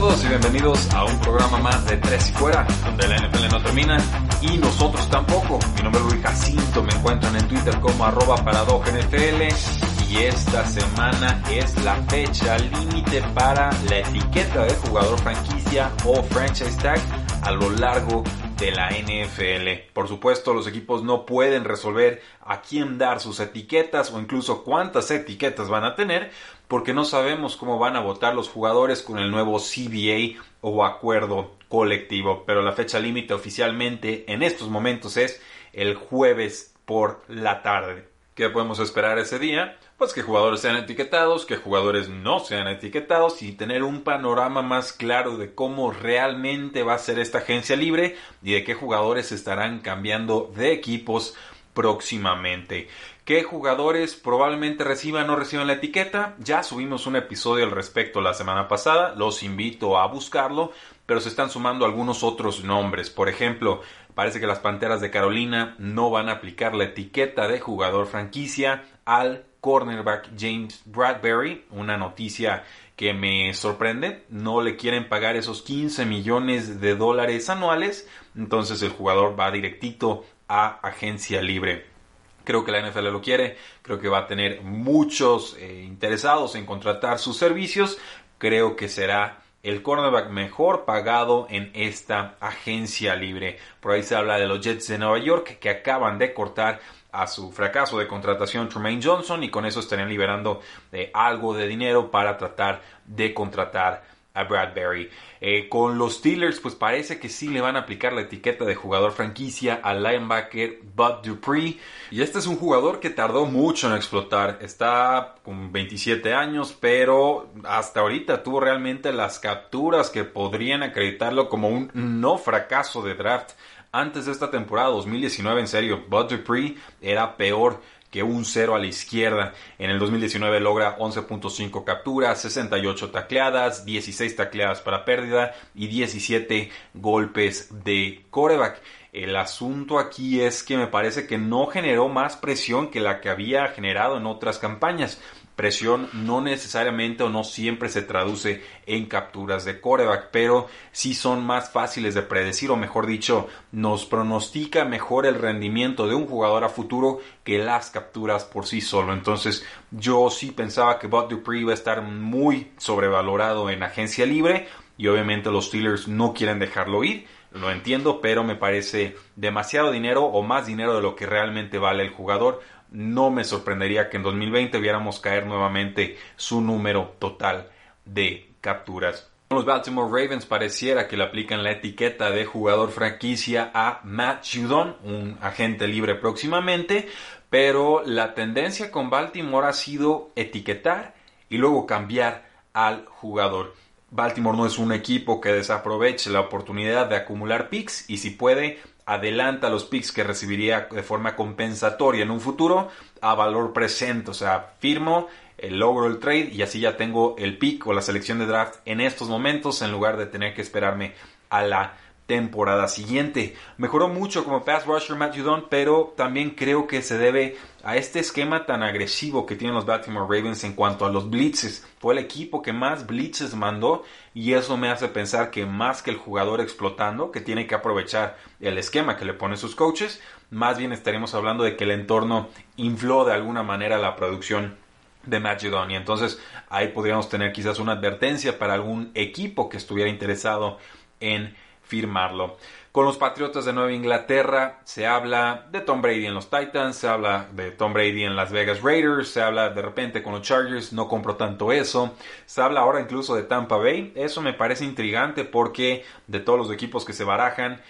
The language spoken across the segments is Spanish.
todos y bienvenidos a un programa más de Tres y Fuera, donde la NFL no termina y nosotros tampoco. Mi nombre es Luis Jacinto, me encuentran en Twitter como arroba NFL y esta semana es la fecha límite para la etiqueta de jugador franquicia o franchise tag a lo largo de de la NFL. Por supuesto, los equipos no pueden resolver a quién dar sus etiquetas o incluso cuántas etiquetas van a tener porque no sabemos cómo van a votar los jugadores con el nuevo CBA o acuerdo colectivo. Pero la fecha límite oficialmente en estos momentos es el jueves por la tarde. ¿Qué podemos esperar ese día? pues que jugadores sean etiquetados, que jugadores no sean etiquetados y tener un panorama más claro de cómo realmente va a ser esta agencia libre y de qué jugadores estarán cambiando de equipos próximamente. ¿Qué jugadores probablemente reciban o no reciban la etiqueta? Ya subimos un episodio al respecto la semana pasada, los invito a buscarlo, pero se están sumando algunos otros nombres. Por ejemplo, parece que las Panteras de Carolina no van a aplicar la etiqueta de jugador franquicia al cornerback James Bradbury, una noticia que me sorprende, no le quieren pagar esos 15 millones de dólares anuales, entonces el jugador va directito a agencia libre. Creo que la NFL lo quiere, creo que va a tener muchos eh, interesados en contratar sus servicios, creo que será el cornerback mejor pagado en esta agencia libre. Por ahí se habla de los Jets de Nueva York que acaban de cortar a su fracaso de contratación Tremaine Johnson y con eso estarían liberando algo de dinero para tratar de contratar a Bradbury. Eh, con los Steelers, pues parece que sí le van a aplicar la etiqueta de jugador franquicia al linebacker Bud Dupree. Y este es un jugador que tardó mucho en explotar. Está con 27 años, pero hasta ahorita tuvo realmente las capturas que podrían acreditarlo como un no fracaso de draft. Antes de esta temporada 2019, en serio, Bud Dupree era peor que un cero a la izquierda. En el 2019 logra 11.5 capturas, 68 tacleadas, 16 tacleadas para pérdida y 17 golpes de coreback. El asunto aquí es que me parece que no generó más presión que la que había generado en otras campañas presión no necesariamente o no siempre se traduce en capturas de coreback, pero sí son más fáciles de predecir o mejor dicho, nos pronostica mejor el rendimiento de un jugador a futuro que las capturas por sí solo. Entonces yo sí pensaba que Bob Dupree iba a estar muy sobrevalorado en agencia libre y obviamente los Steelers no quieren dejarlo ir. Lo entiendo, pero me parece demasiado dinero o más dinero de lo que realmente vale el jugador. No me sorprendería que en 2020 viéramos caer nuevamente su número total de capturas. Los Baltimore Ravens pareciera que le aplican la etiqueta de jugador franquicia a Matt Judon, un agente libre próximamente, pero la tendencia con Baltimore ha sido etiquetar y luego cambiar al jugador. Baltimore no es un equipo que desaproveche la oportunidad de acumular picks y si puede adelanta los picks que recibiría de forma compensatoria en un futuro a valor presente, o sea, firmo, logro el trade y así ya tengo el pick o la selección de draft en estos momentos en lugar de tener que esperarme a la temporada siguiente. Mejoró mucho como pass rusher Matthew Judon, pero también creo que se debe a este esquema tan agresivo que tienen los Baltimore Ravens en cuanto a los blitzes. Fue el equipo que más blitzes mandó y eso me hace pensar que más que el jugador explotando, que tiene que aprovechar el esquema que le ponen sus coaches, más bien estaremos hablando de que el entorno infló de alguna manera la producción de Matthew Judon. Y entonces ahí podríamos tener quizás una advertencia para algún equipo que estuviera interesado en firmarlo. Con los Patriotas de Nueva Inglaterra se habla de Tom Brady en los Titans, se habla de Tom Brady en Las Vegas Raiders, se habla de repente con los Chargers, no compro tanto eso. Se habla ahora incluso de Tampa Bay, eso me parece intrigante porque de todos los equipos que se barajan,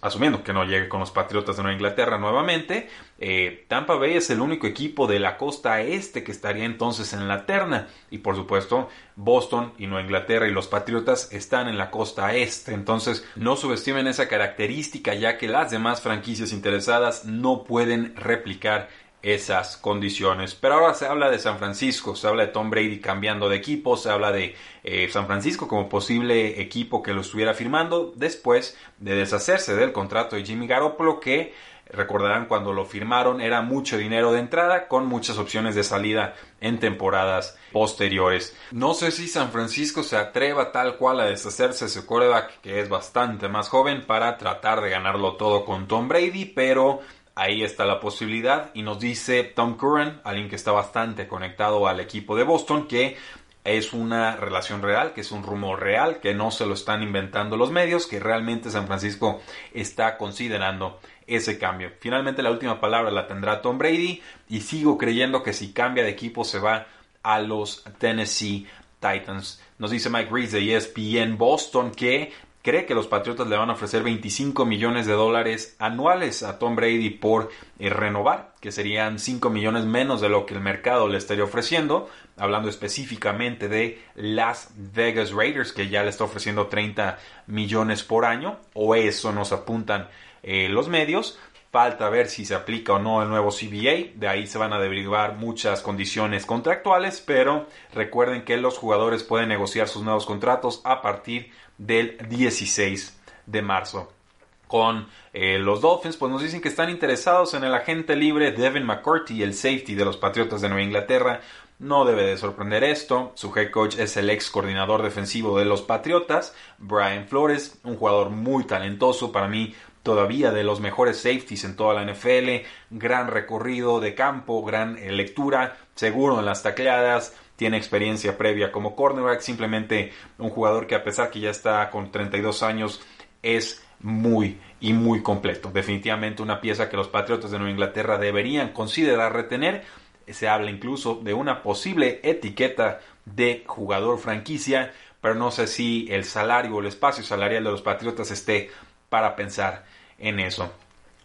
asumiendo que no llegue con los Patriotas de Nueva Inglaterra nuevamente, eh, Tampa Bay es el único equipo de la costa este que estaría entonces en la terna. Y por supuesto, Boston y Nueva Inglaterra y los Patriotas están en la costa este, entonces no subestimen esa característica característica ya que las demás franquicias interesadas no pueden replicar esas condiciones. Pero ahora se habla de San Francisco, se habla de Tom Brady cambiando de equipo, se habla de eh, San Francisco como posible equipo que lo estuviera firmando después de deshacerse del contrato de Jimmy Garoppolo que recordarán cuando lo firmaron, era mucho dinero de entrada con muchas opciones de salida en temporadas posteriores. No sé si San Francisco se atreva tal cual a deshacerse de su coreback, que es bastante más joven, para tratar de ganarlo todo con Tom Brady, pero ahí está la posibilidad y nos dice Tom Curran, alguien que está bastante conectado al equipo de Boston, que es una relación real, que es un rumor real, que no se lo están inventando los medios, que realmente San Francisco está considerando ese cambio. Finalmente la última palabra la tendrá Tom Brady y sigo creyendo que si cambia de equipo se va a los Tennessee Titans. Nos dice Mike Reese de ESPN Boston que cree que los Patriotas le van a ofrecer 25 millones de dólares anuales a Tom Brady por eh, renovar, que serían 5 millones menos de lo que el mercado le estaría ofreciendo, hablando específicamente de Las Vegas Raiders, que ya le está ofreciendo 30 millones por año, o eso nos apuntan eh, los medios, Falta ver si se aplica o no el nuevo CBA, de ahí se van a derivar muchas condiciones contractuales, pero recuerden que los jugadores pueden negociar sus nuevos contratos a partir del 16 de marzo. Con eh, los Dolphins, pues nos dicen que están interesados en el agente libre Devin McCarthy, el safety de los Patriotas de Nueva Inglaterra. No debe de sorprender esto. Su head coach es el ex coordinador defensivo de los Patriotas, Brian Flores, un jugador muy talentoso. Para mí, todavía de los mejores safeties en toda la NFL, gran recorrido de campo, gran eh, lectura, seguro en las tacleadas, tiene experiencia previa como cornerback, simplemente un jugador que a pesar que ya está con 32 años es muy y muy completo. Definitivamente una pieza que los Patriotas de Nueva Inglaterra deberían considerar retener. Se habla incluso de una posible etiqueta de jugador franquicia, pero no sé si el salario o el espacio salarial de los Patriotas esté para pensar en eso.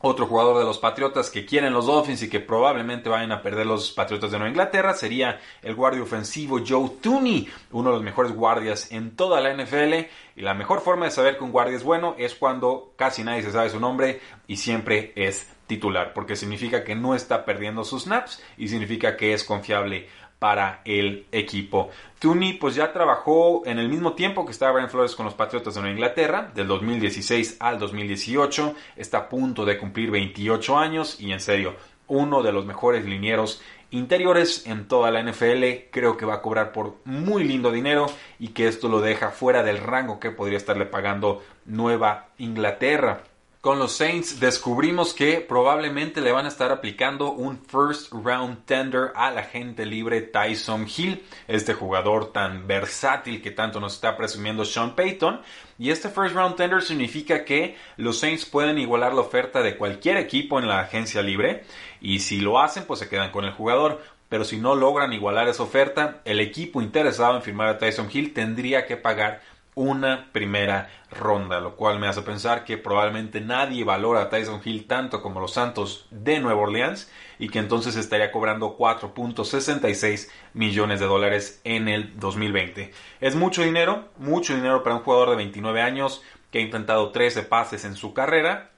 Otro jugador de los Patriotas que quieren los Dolphins y que probablemente vayan a perder los Patriotas de Nueva Inglaterra sería el guardia ofensivo Joe Tooney, uno de los mejores guardias en toda la NFL. Y la mejor forma de saber que un guardia es bueno es cuando casi nadie se sabe su nombre y siempre es titular, porque significa que no está perdiendo sus snaps y significa que es confiable para el equipo. Tooney pues ya trabajó en el mismo tiempo que estaba en Flores con los Patriotas de Inglaterra, del 2016 al 2018, está a punto de cumplir 28 años y en serio, uno de los mejores linieros interiores en toda la NFL, creo que va a cobrar por muy lindo dinero y que esto lo deja fuera del rango que podría estarle pagando Nueva Inglaterra con los Saints descubrimos que probablemente le van a estar aplicando un first round tender a la gente libre Tyson Hill, este jugador tan versátil que tanto nos está presumiendo Sean Payton. Y este first round tender significa que los Saints pueden igualar la oferta de cualquier equipo en la agencia libre y si lo hacen pues se quedan con el jugador pero si no logran igualar esa oferta, el equipo interesado en firmar a Tyson Hill tendría que pagar una primera ronda, lo cual me hace pensar que probablemente nadie valora a Tyson Hill tanto como los Santos de Nueva Orleans y que entonces estaría cobrando 4.66 millones de dólares en el 2020. Es mucho dinero, mucho dinero para un jugador de 29 años que ha intentado 13 pases en su carrera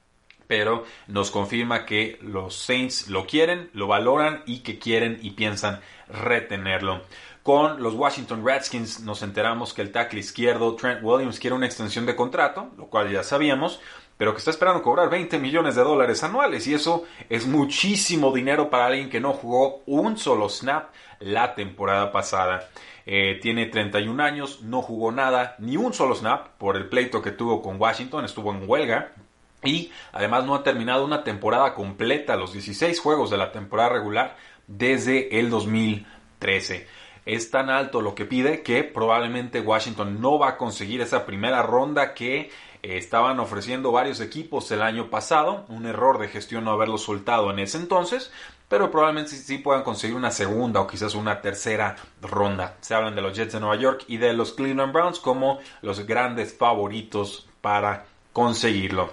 pero nos confirma que los Saints lo quieren, lo valoran y que quieren y piensan retenerlo. Con los Washington Redskins nos enteramos que el tackle izquierdo Trent Williams quiere una extensión de contrato, lo cual ya sabíamos, pero que está esperando cobrar 20 millones de dólares anuales y eso es muchísimo dinero para alguien que no jugó un solo snap la temporada pasada. Eh, tiene 31 años, no jugó nada, ni un solo snap por el pleito que tuvo con Washington, estuvo en huelga. Y además no ha terminado una temporada completa, los 16 juegos de la temporada regular, desde el 2013 es tan alto lo que pide que probablemente Washington no va a conseguir esa primera ronda que eh, estaban ofreciendo varios equipos el año pasado. Un error de gestión no haberlo soltado en ese entonces, pero probablemente sí puedan conseguir una segunda o quizás una tercera ronda. Se hablan de los Jets de Nueva York y de los Cleveland Browns como los grandes favoritos para conseguirlo.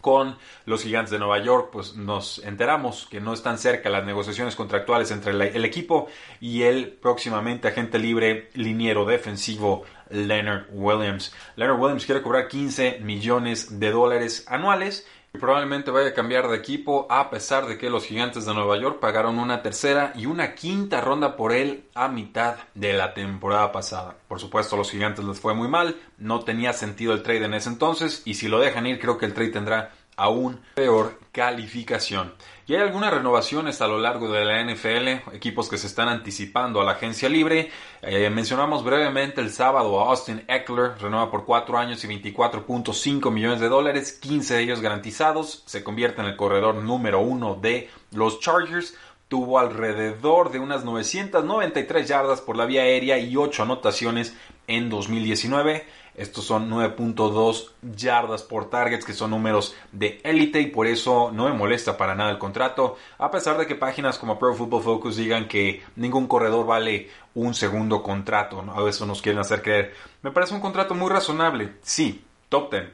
Con los gigantes de Nueva York, pues nos enteramos que no están cerca las negociaciones contractuales entre el equipo y el próximamente agente libre liniero defensivo Leonard Williams. Leonard Williams quiere cobrar 15 millones de dólares anuales y probablemente vaya a cambiar de equipo a pesar de que los gigantes de Nueva York pagaron una tercera y una quinta ronda por él a mitad de la temporada pasada. Por supuesto, a los gigantes les fue muy mal, no tenía sentido el trade en ese entonces y si lo dejan ir creo que el trade tendrá aún peor calificación. Y hay algunas renovaciones a lo largo de la NFL, equipos que se están anticipando a la agencia libre. Eh, mencionamos brevemente el sábado a Austin Eckler, renueva por 4 años y 24.5 millones de dólares, 15 de ellos garantizados, se convierte en el corredor número 1 de los Chargers tuvo alrededor de unas 993 yardas por la vía aérea y 8 anotaciones en 2019. Estos son 9.2 yardas por targets, que son números de élite y por eso no me molesta para nada el contrato, a pesar de que páginas como Pro Football Focus digan que ningún corredor vale un segundo contrato, a veces nos quieren hacer creer. Me parece un contrato muy razonable, sí, top 10,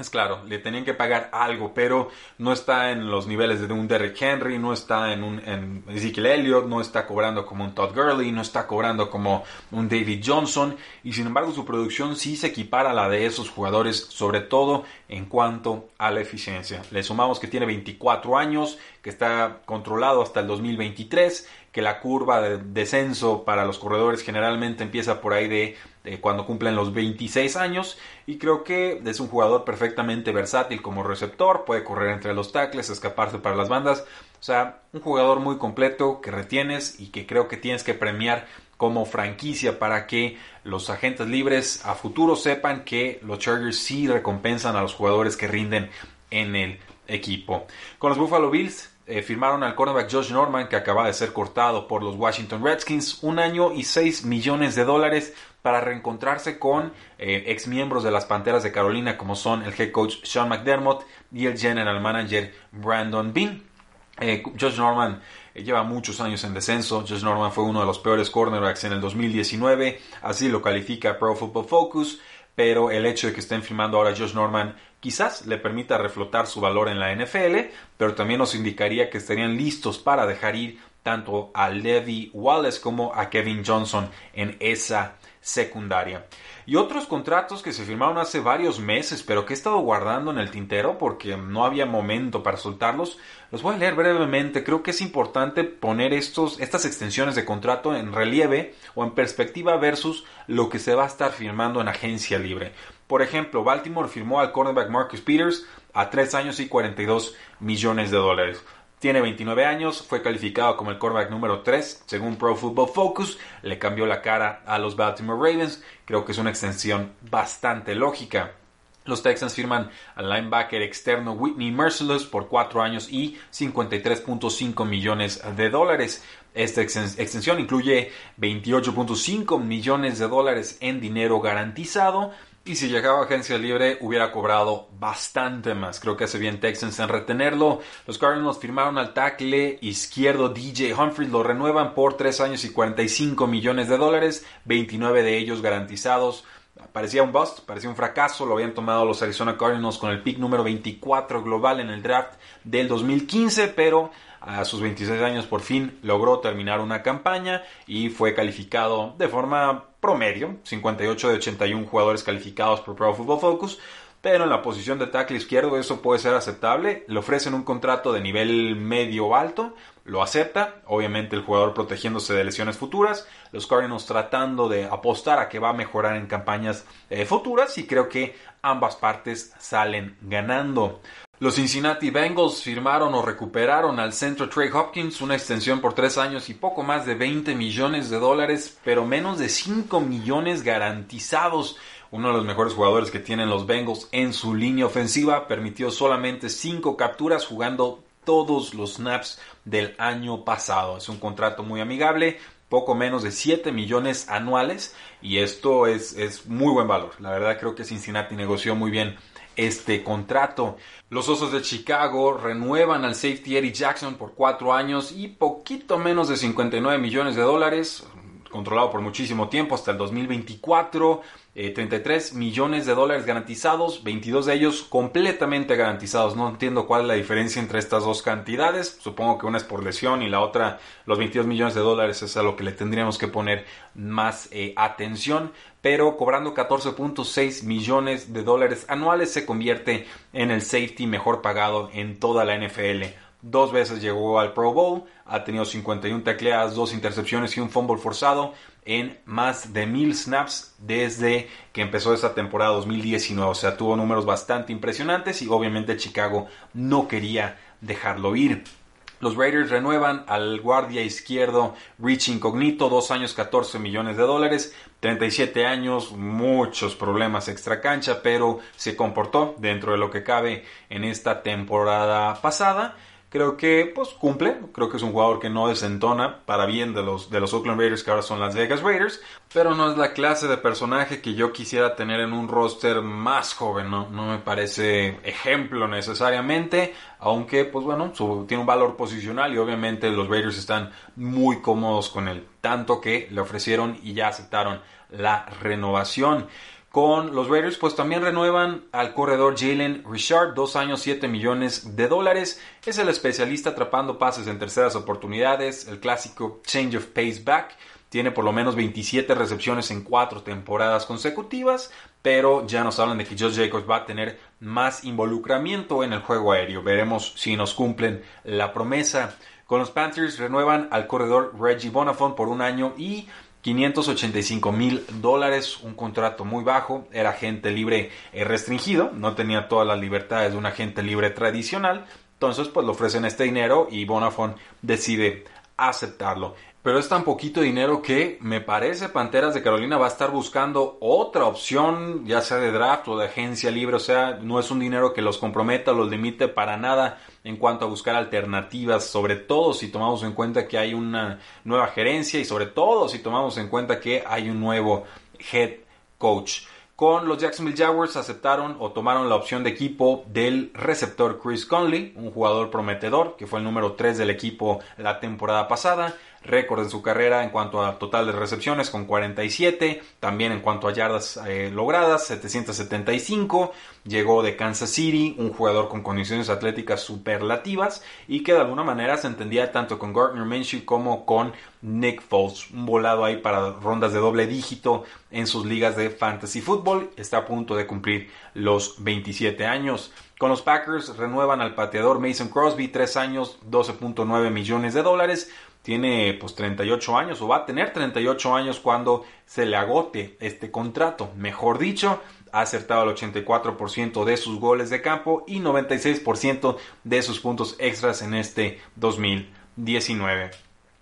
es claro, le tenían que pagar algo, pero no está en los niveles de un Derrick Henry, no está en un Ezekiel Elliott, no está cobrando como un Todd Gurley, no está cobrando como un David Johnson, y sin embargo su producción sí se equipara a la de esos jugadores, sobre todo en cuanto a la eficiencia. Le sumamos que tiene 24 años, que está controlado hasta el 2023, que la curva de descenso para los corredores generalmente empieza por ahí de eh, cuando cumplen los 26 años y creo que es un jugador perfectamente versátil como receptor, puede correr entre los tackles, escaparse para las bandas, o sea, un jugador muy completo que retienes y que creo que tienes que premiar como franquicia para que los agentes libres a futuro sepan que los Chargers sí recompensan a los jugadores que rinden en el equipo. Con los Buffalo Bills eh, firmaron al cornerback Josh Norman, que acaba de ser cortado por los Washington Redskins, un año y 6 millones de dólares para reencontrarse con eh, ex miembros de las Panteras de Carolina, como son el head coach Sean McDermott y el general manager Brandon Bean. Eh, Josh Norman lleva muchos años en descenso. Josh Norman fue uno de los peores cornerbacks en el 2019, así lo califica Pro Football Focus pero el hecho de que estén filmando ahora a Josh Norman quizás le permita reflotar su valor en la NFL, pero también nos indicaría que estarían listos para dejar ir tanto a Levi Wallace como a Kevin Johnson en esa secundaria. Y otros contratos que se firmaron hace varios meses, pero que he estado guardando en el tintero porque no había momento para soltarlos, los voy a leer brevemente. Creo que es importante poner estos, estas extensiones de contrato en relieve o en perspectiva versus lo que se va a estar firmando en agencia libre. Por ejemplo, Baltimore firmó al cornerback Marcus Peters a 3 años y 42 millones de dólares. Tiene 29 años, fue calificado como el quarterback número 3 según Pro Football Focus, le cambió la cara a los Baltimore Ravens, creo que es una extensión bastante lógica. Los Texans firman al linebacker externo Whitney Merciless por 4 años y 53.5 millones de dólares. Esta extensión incluye 28.5 millones de dólares en dinero garantizado y si llegaba a agencia libre, hubiera cobrado bastante más. Creo que hace bien Texans en retenerlo. Los Cardinals firmaron al tackle izquierdo DJ Humphries. Lo renuevan por 3 años y 45 millones de dólares, 29 de ellos garantizados. Parecía un bust, parecía un fracaso. Lo habían tomado los Arizona Cardinals con el pick número 24 global en el draft del 2015, pero a sus 26 años por fin logró terminar una campaña y fue calificado de forma promedio, 58 de 81 jugadores calificados por Pro Football Focus, pero en la posición de tackle izquierdo eso puede ser aceptable. Le ofrecen un contrato de nivel medio alto, lo acepta, obviamente el jugador protegiéndose de lesiones futuras, los Cardinals tratando de apostar a que va a mejorar en campañas eh, futuras y creo que ambas partes salen ganando. Los Cincinnati Bengals firmaron o recuperaron al centro Trey Hopkins una extensión por tres años y poco más de 20 millones de dólares, pero menos de 5 millones garantizados. Uno de los mejores jugadores que tienen los Bengals en su línea ofensiva permitió solamente 5 capturas jugando todos los snaps del año pasado. Es un contrato muy amigable, poco menos de 7 millones anuales y esto es, es muy buen valor. La verdad creo que Cincinnati negoció muy bien este contrato. Los Osos de Chicago renuevan al safety Eddie Jackson por cuatro años y poquito menos de 59 millones de dólares, controlado por muchísimo tiempo, hasta el 2024, 33 eh, millones de dólares garantizados, 22 de ellos completamente garantizados. No entiendo cuál es la diferencia entre estas dos cantidades. Supongo que una es por lesión y la otra, los 22 millones de dólares, es a lo que le tendríamos que poner más eh, atención. Pero cobrando 14.6 millones de dólares anuales se convierte en el safety mejor pagado en toda la NFL Dos veces llegó al Pro Bowl, ha tenido 51 tecleadas... dos intercepciones y un fumble forzado en más de mil snaps desde que empezó esta temporada 2019. O sea, tuvo números bastante impresionantes y obviamente Chicago no quería dejarlo ir. Los Raiders renuevan al guardia izquierdo Rich Incognito, Dos años 14 millones de dólares, 37 años, muchos problemas extra cancha, pero se comportó dentro de lo que cabe en esta temporada pasada. Creo que pues cumple, creo que es un jugador que no desentona para bien de los, de los Oakland Raiders que ahora son las Vegas Raiders, pero no es la clase de personaje que yo quisiera tener en un roster más joven, no, me parece ejemplo necesariamente, aunque pues bueno, tiene un valor posicional y obviamente los Raiders están muy cómodos con el tanto que le ofrecieron y ya aceptaron la renovación con los Raiders, pues también renuevan al corredor Jalen Richard, dos años, 7 millones de dólares. Es el especialista atrapando pases en terceras oportunidades, el clásico change of pace back. Tiene por lo menos 27 recepciones en cuatro temporadas consecutivas, pero ya nos hablan de que Josh Jacobs va a tener más involucramiento en el juego aéreo. Veremos si nos cumplen la promesa. Con los Panthers renuevan al corredor Reggie Bonafon por un año y 585 mil dólares, un contrato muy bajo, era agente libre eh, restringido, no tenía todas las libertades de un agente libre tradicional, entonces pues le ofrecen este dinero y Bonafone decide aceptarlo pero es tan poquito dinero que me parece Panteras de Carolina va a estar buscando otra opción, ya sea de draft o de agencia libre, o sea, no es un dinero que los comprometa, los limite para nada en cuanto a buscar alternativas, sobre todo si tomamos en cuenta que hay una nueva gerencia y sobre todo si tomamos en cuenta que hay un nuevo head coach. Con los Jacksonville Jaguars aceptaron o tomaron la opción de equipo del receptor Chris Conley, un jugador prometedor que fue el número 3 del equipo la temporada pasada récord en su carrera en cuanto a total de recepciones con 47, también en cuanto a yardas eh, logradas, 775. Llegó de Kansas City, un jugador con condiciones atléticas superlativas y que de alguna manera se entendía tanto con Gardner Minshew como con Nick Foles. Un volado ahí para rondas de doble dígito en sus ligas de fantasy fútbol. Está a punto de cumplir los 27 años. Con los Packers renuevan al pateador Mason Crosby, 3 años, 12.9 millones de dólares tiene pues 38 años o va a tener 38 años cuando se le agote este contrato. Mejor dicho, ha acertado el 84% de sus goles de campo y 96% de sus puntos extras en este 2019.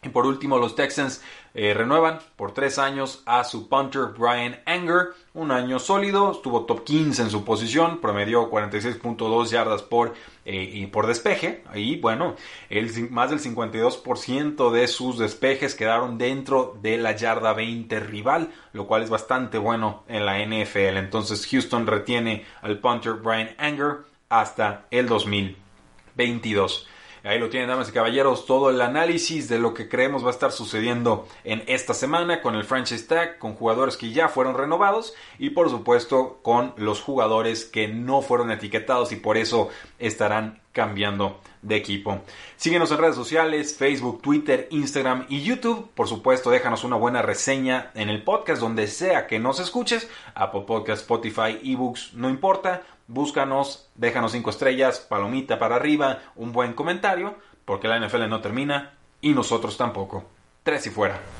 Y por último, los Texans eh, renuevan por tres años a su punter Brian Anger. Un año sólido, estuvo top 15 en su posición, promedió 46.2 yardas por, eh, y por despeje. Y bueno, el, más del 52% de sus despejes quedaron dentro de la yarda 20 rival, lo cual es bastante bueno en la NFL. Entonces Houston retiene al punter Brian Anger hasta el 2022. Ahí lo tienen, damas y caballeros, todo el análisis de lo que creemos va a estar sucediendo en esta semana con el franchise tag, con jugadores que ya fueron renovados y por supuesto con los jugadores que no fueron etiquetados y por eso estarán cambiando de equipo. Síguenos en redes sociales, Facebook, Twitter, Instagram y YouTube. Por supuesto, déjanos una buena reseña en el podcast donde sea que nos escuches, Apple Podcast, Spotify, eBooks, no importa búscanos, déjanos cinco estrellas, palomita para arriba, un buen comentario, porque la NFL no termina y nosotros tampoco. Tres y fuera.